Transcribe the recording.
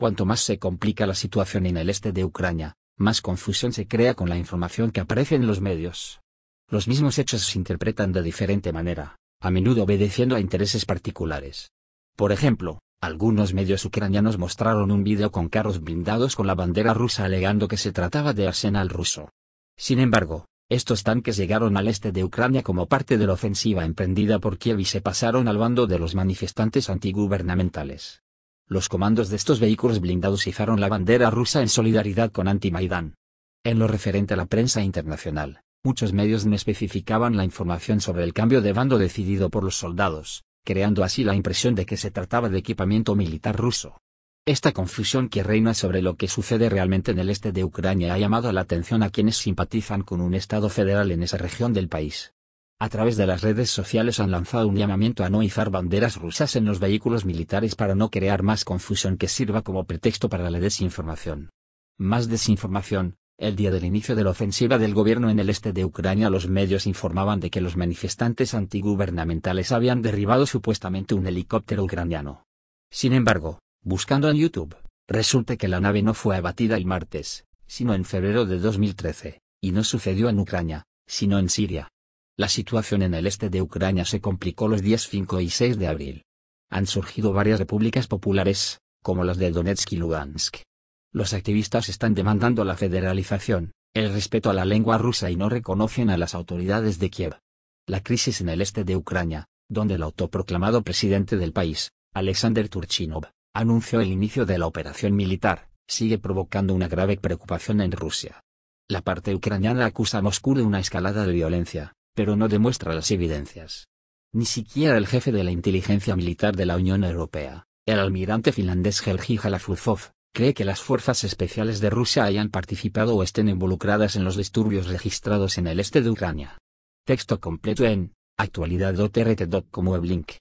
Cuanto más se complica la situación en el este de Ucrania, más confusión se crea con la información que aparece en los medios. Los mismos hechos se interpretan de diferente manera, a menudo obedeciendo a intereses particulares. Por ejemplo, algunos medios ucranianos mostraron un vídeo con carros blindados con la bandera rusa alegando que se trataba de arsenal ruso. Sin embargo, estos tanques llegaron al este de Ucrania como parte de la ofensiva emprendida por Kiev y se pasaron al bando de los manifestantes antigubernamentales los comandos de estos vehículos blindados izaron la bandera rusa en solidaridad con Anti-Maidán. En lo referente a la prensa internacional, muchos medios no especificaban la información sobre el cambio de bando decidido por los soldados, creando así la impresión de que se trataba de equipamiento militar ruso. Esta confusión que reina sobre lo que sucede realmente en el este de Ucrania ha llamado la atención a quienes simpatizan con un Estado federal en esa región del país a través de las redes sociales han lanzado un llamamiento a no izar banderas rusas en los vehículos militares para no crear más confusión que sirva como pretexto para la desinformación. Más desinformación. El día del inicio de la ofensiva del gobierno en el este de Ucrania los medios informaban de que los manifestantes antigubernamentales habían derribado supuestamente un helicóptero ucraniano. Sin embargo, buscando en YouTube, resulta que la nave no fue abatida el martes, sino en febrero de 2013, y no sucedió en Ucrania, sino en Siria la situación en el este de Ucrania se complicó los días 5 y 6 de abril. Han surgido varias repúblicas populares, como las de Donetsk y Lugansk. Los activistas están demandando la federalización, el respeto a la lengua rusa y no reconocen a las autoridades de Kiev. La crisis en el este de Ucrania, donde el autoproclamado presidente del país, Alexander Turchinov, anunció el inicio de la operación militar, sigue provocando una grave preocupación en Rusia. La parte ucraniana acusa a Moscú de una escalada de violencia, pero no demuestra las evidencias. Ni siquiera el jefe de la inteligencia militar de la Unión Europea, el almirante finlandés Helgi Halafuzov, cree que las fuerzas especiales de Rusia hayan participado o estén involucradas en los disturbios registrados en el este de Ucrania. Texto completo en actualidad.rt.com weblink.